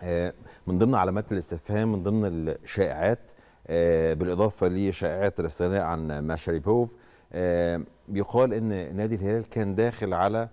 آه، من ضمن علامات الاستفهام من ضمن الشائعات آه، بالاضافه لشائعات الاستغناء عن ماشاريبوف بيقال آه، ان نادي الهلال كان داخل على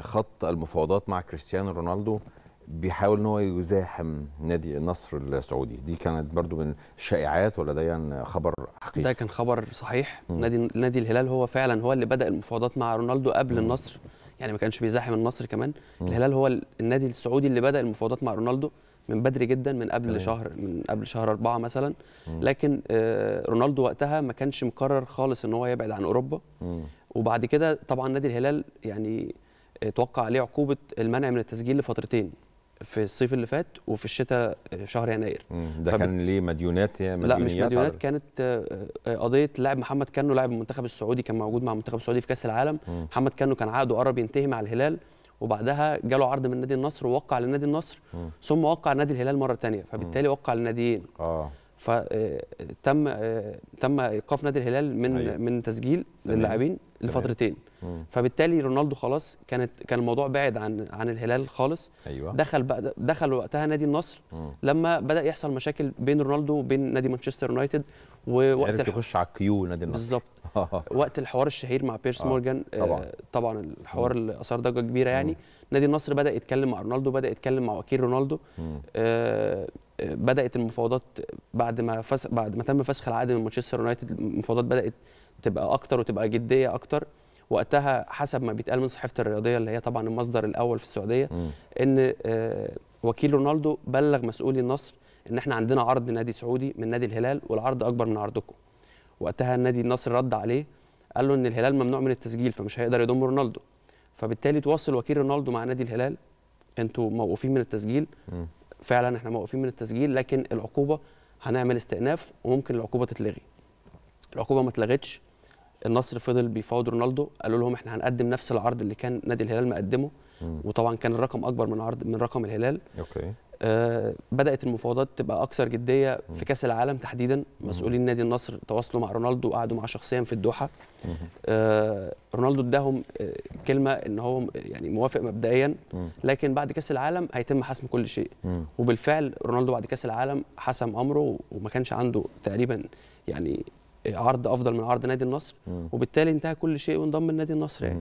خط المفاوضات مع كريستيانو رونالدو بيحاول ان هو يزاحم نادي النصر السعودي دي كانت برضو من الشائعات ولا ده يعني خبر حقيقي ده كان خبر صحيح نادي نادي الهلال هو فعلا هو اللي بدا المفاوضات مع رونالدو قبل مم. النصر يعني ما كانش بيزاحم النصر كمان م. الهلال هو النادي السعودي اللي بدا المفاوضات مع رونالدو من بدري جدا من قبل تمام. شهر من قبل شهر أربعة مثلا م. لكن آه، رونالدو وقتها ما كانش مقرر خالص ان هو يبعد عن اوروبا م. وبعد كده طبعا نادي الهلال يعني آه، توقع عليه عقوبه المنع من التسجيل لفترتين في الصيف اللي فات وفي الشتاء آه، شهر يناير ده فب... كان ليه مديونات مديونيات لا مش مديونات كانت آه، آه، قضيه لاعب محمد كانو لاعب المنتخب السعودي كان موجود مع المنتخب السعودي في كاس العالم مم. محمد كانو كان عقده قرب ينتهي مع الهلال وبعدها جاله عرض من نادي النصر ووقع لنادي النصر مم. ثم وقع نادي الهلال مره ثانيه فبالتالي مم. وقع لناديين اه فتم تم ايقاف نادي الهلال من أيوه. من تسجيل اللاعبين لفترتين فبالتالي رونالدو خلاص كانت كان الموضوع بعد عن عن الهلال خالص أيوة. دخل بقى دخل وقتها نادي النصر مم. لما بدا يحصل مشاكل بين رونالدو وبين نادي مانشستر يونايتد ووقت عرف يخش على الكيو نادي النصر بالظبط وقت الحوار الشهير مع بيرس آه. مورجان طبعا آه طبعا الحوار اللي اثار ضجه كبيره يعني مم. نادي النصر بدا يتكلم مع رونالدو بدا يتكلم مع وكيل رونالدو آه،, آه بدات المفاوضات بعد ما فس... بعد ما تم فسخ العقد من مانشستر يونايتد المفاوضات بدات تبقى اكتر وتبقى جديه اكتر وقتها حسب ما بيتقال من صحيفه الرياضيه اللي هي طبعا المصدر الاول في السعوديه م. ان آه، وكيل رونالدو بلغ مسؤولي النصر ان احنا عندنا عرض نادي سعودي من نادي الهلال والعرض اكبر من عرضكم وقتها النادي النصر رد عليه قال له ان الهلال ممنوع من التسجيل فمش هيقدر يضم رونالدو فبالتالي تواصل وكيل رونالدو مع نادي الهلال انتوا موقوفين من التسجيل م. فعلا احنا موقوفين من التسجيل لكن العقوبه هنعمل استئناف وممكن العقوبه تتلغي العقوبه ما اتلغتش النصر فضل بيفاوض رونالدو قالوا لهم احنا هنقدم نفس العرض اللي كان نادي الهلال مقدمه وطبعا كان الرقم اكبر من عرض من رقم الهلال اوكي آه بدات المفاوضات تبقى اكثر جديه في كاس العالم تحديدا مسؤولين نادي النصر تواصلوا مع رونالدو وقعدوا معاه شخصيا في الدوحه آه رونالدو اداهم آه كلمه ان هو يعني موافق مبدئيا لكن بعد كاس العالم هيتم حسم كل شيء وبالفعل رونالدو بعد كاس العالم حسم امره وما كانش عنده تقريبا يعني عرض افضل من عرض نادي النصر وبالتالي انتهى كل شيء وانضم لنادي النصر يعني